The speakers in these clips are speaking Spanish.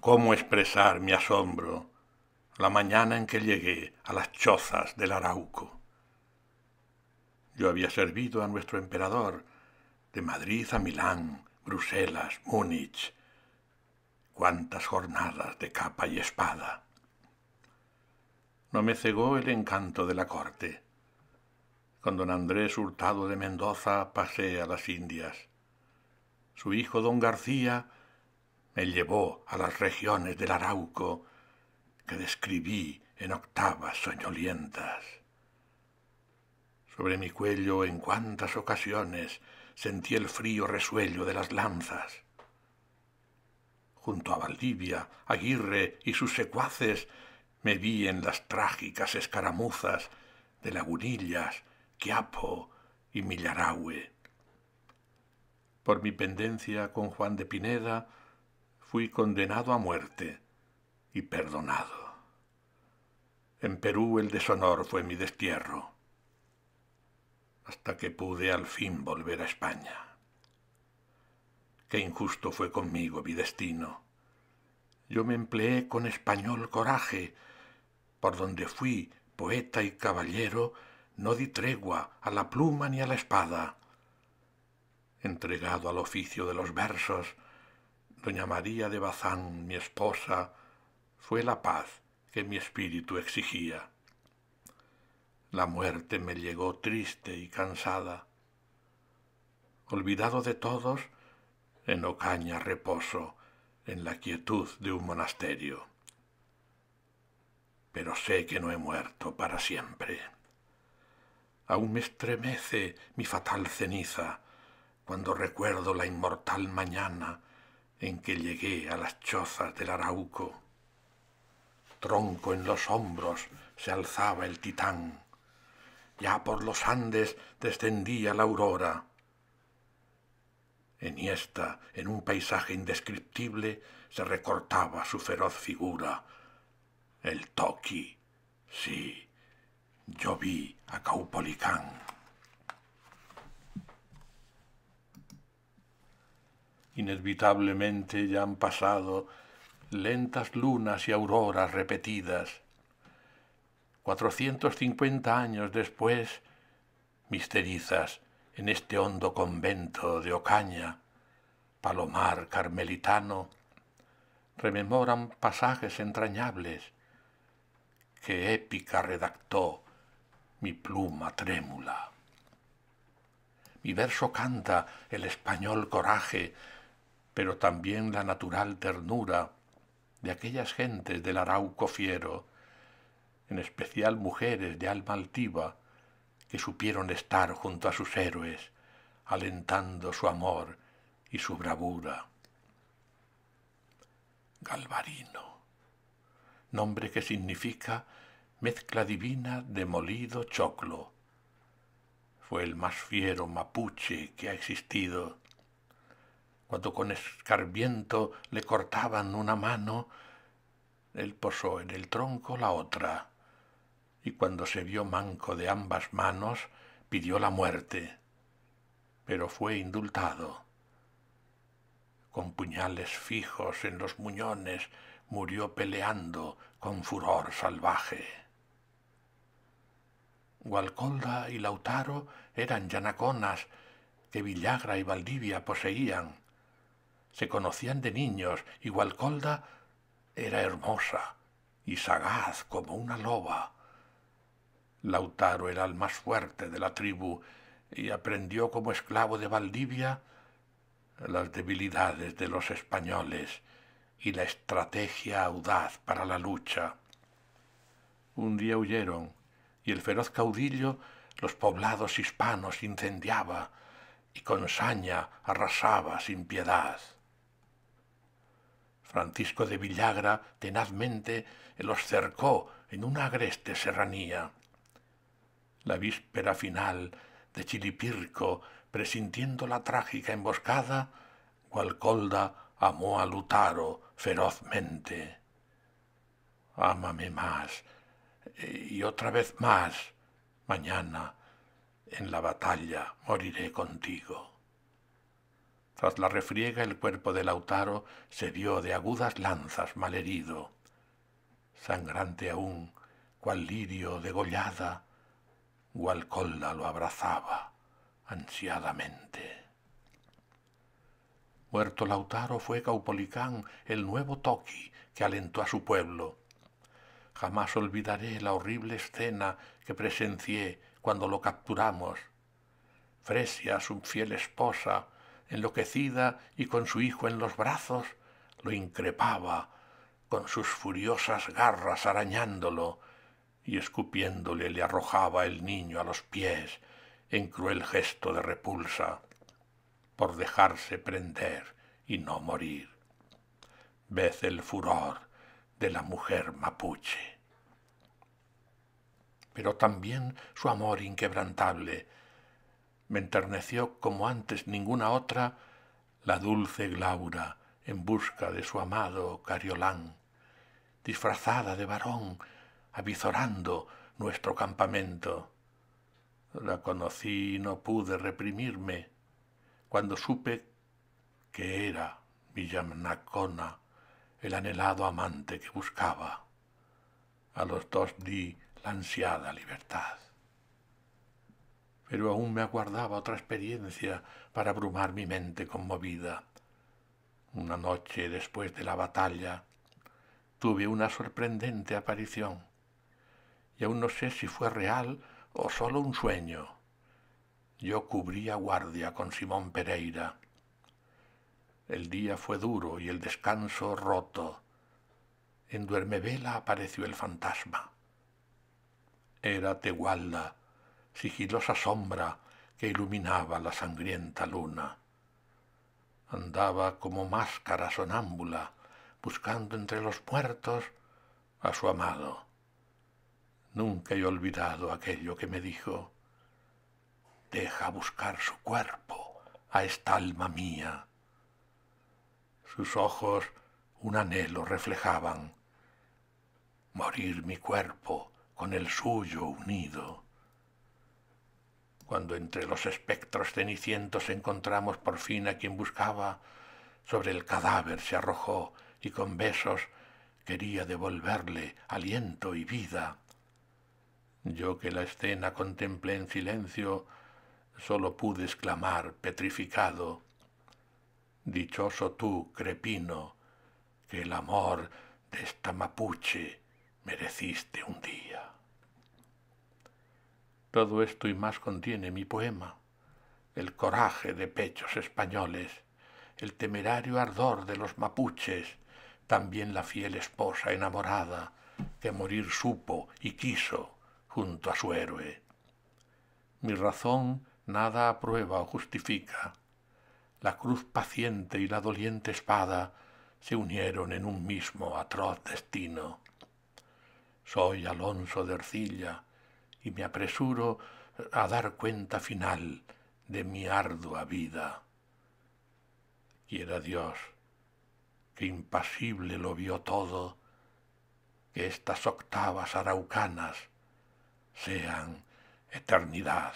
¿Cómo expresar mi asombro la mañana en que llegué a las chozas del Arauco? Yo había servido a nuestro emperador de Madrid a Milán, Bruselas, Múnich. Cuántas jornadas de capa y espada. No me cegó el encanto de la corte. Con don Andrés Hurtado de Mendoza pasé a las Indias. Su hijo don García me llevó a las regiones del Arauco que describí en octavas soñolientas. Sobre mi cuello en cuantas ocasiones sentí el frío resuello de las lanzas. Junto a Valdivia, Aguirre y sus secuaces me vi en las trágicas escaramuzas de Lagunillas, Quiapo y millaragüe Por mi pendencia con Juan de Pineda fui condenado a muerte y perdonado. En Perú el deshonor fue mi destierro, hasta que pude al fin volver a España. Qué injusto fue conmigo mi destino. Yo me empleé con español coraje, por donde fui poeta y caballero, no di tregua a la pluma ni a la espada. Entregado al oficio de los versos, doña María de Bazán, mi esposa, fue la paz que mi espíritu exigía. La muerte me llegó triste y cansada. Olvidado de todos, en Ocaña reposo, en la quietud de un monasterio. Pero sé que no he muerto para siempre. Aún me estremece mi fatal ceniza cuando recuerdo la inmortal mañana en que llegué a las chozas del Arauco. Tronco en los hombros se alzaba el titán. Ya por los Andes descendía la aurora. Eniesta, en un paisaje indescriptible, se recortaba su feroz figura. El Toki. Sí, yo vi a Caupolicán. inevitablemente ya han pasado lentas lunas y auroras repetidas. Cuatrocientos cincuenta años después, misterizas en este hondo convento de Ocaña, Palomar Carmelitano, rememoran pasajes entrañables que épica redactó mi pluma trémula. Mi verso canta el español coraje pero también la natural ternura de aquellas gentes del Arauco fiero, en especial mujeres de alma altiva, que supieron estar junto a sus héroes, alentando su amor y su bravura. Galvarino, nombre que significa mezcla divina de molido choclo. Fue el más fiero mapuche que ha existido cuando con escarbiento le cortaban una mano, él posó en el tronco la otra, y cuando se vio manco de ambas manos, pidió la muerte, pero fue indultado. Con puñales fijos en los muñones, murió peleando con furor salvaje. Gualcolda y Lautaro eran llanaconas que Villagra y Valdivia poseían, se conocían de niños igual Colda era hermosa y sagaz como una loba. Lautaro era el más fuerte de la tribu y aprendió como esclavo de Valdivia las debilidades de los españoles y la estrategia audaz para la lucha. Un día huyeron y el feroz caudillo los poblados hispanos incendiaba y con saña arrasaba sin piedad. Francisco de Villagra tenazmente los cercó en una agreste serranía. La víspera final de Chilipirco, presintiendo la trágica emboscada, Gualcolda amó a Lutaro ferozmente. Ámame más, eh, y otra vez más, mañana en la batalla moriré contigo. Tras la refriega el cuerpo de Lautaro se vio de agudas lanzas malherido. Sangrante aún, cual lirio degollada, Gualcolda lo abrazaba ansiadamente. Muerto Lautaro fue Caupolicán el nuevo Toqui que alentó a su pueblo. Jamás olvidaré la horrible escena que presencié cuando lo capturamos. Fresia, su fiel esposa, enloquecida y con su hijo en los brazos, lo increpaba con sus furiosas garras arañándolo y escupiéndole le arrojaba el niño a los pies en cruel gesto de repulsa por dejarse prender y no morir. Vez el furor de la mujer mapuche. Pero también su amor inquebrantable, me enterneció como antes ninguna otra la dulce Glaura en busca de su amado Cariolán, disfrazada de varón, avizorando nuestro campamento. La conocí y no pude reprimirme cuando supe que era Villamnacona, el anhelado amante que buscaba. A los dos di la ansiada libertad pero aún me aguardaba otra experiencia para abrumar mi mente conmovida. Una noche después de la batalla tuve una sorprendente aparición, y aún no sé si fue real o solo un sueño. Yo cubría guardia con Simón Pereira. El día fue duro y el descanso roto. En Duermevela apareció el fantasma. Era Tegualda sigilosa sombra que iluminaba la sangrienta luna. Andaba como máscara sonámbula, buscando entre los muertos a su amado. Nunca he olvidado aquello que me dijo. Deja buscar su cuerpo a esta alma mía. Sus ojos un anhelo reflejaban. Morir mi cuerpo con el suyo unido cuando entre los espectros cenicientos encontramos por fin a quien buscaba, sobre el cadáver se arrojó y con besos quería devolverle aliento y vida. Yo que la escena contemplé en silencio, sólo pude exclamar, petrificado, Dichoso tú, crepino, que el amor de esta mapuche mereciste un día. Todo esto y más contiene mi poema. El coraje de pechos españoles, el temerario ardor de los mapuches, también la fiel esposa enamorada que morir supo y quiso junto a su héroe. Mi razón nada aprueba o justifica. La cruz paciente y la doliente espada se unieron en un mismo atroz destino. Soy Alonso de Ercilla, y me apresuro a dar cuenta final de mi ardua vida. Quiera Dios que impasible lo vio todo, que estas octavas araucanas sean eternidad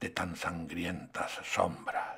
de tan sangrientas sombras.